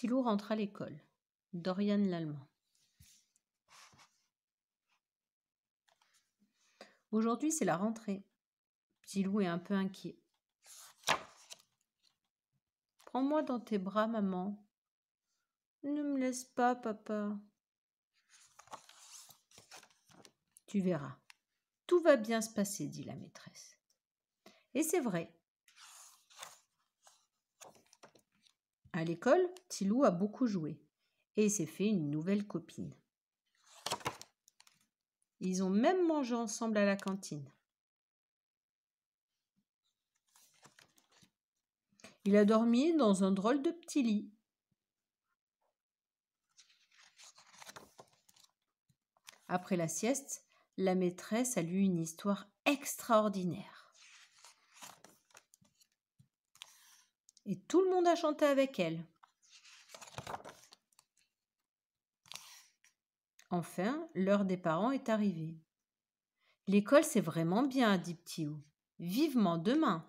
Thilou rentre à l'école. Dorian l'Allemand. Aujourd'hui, c'est la rentrée. Thilou est un peu inquiet. Prends-moi dans tes bras, maman. Ne me laisse pas, papa. Tu verras. Tout va bien se passer, dit la maîtresse. Et c'est vrai, À l'école, Tilou a beaucoup joué et s'est fait une nouvelle copine. Ils ont même mangé ensemble à la cantine. Il a dormi dans un drôle de petit lit. Après la sieste, la maîtresse a lu une histoire extraordinaire. et tout le monde a chanté avec elle. Enfin, l'heure des parents est arrivée. L'école, c'est vraiment bien, dit P'tit. Vivement demain.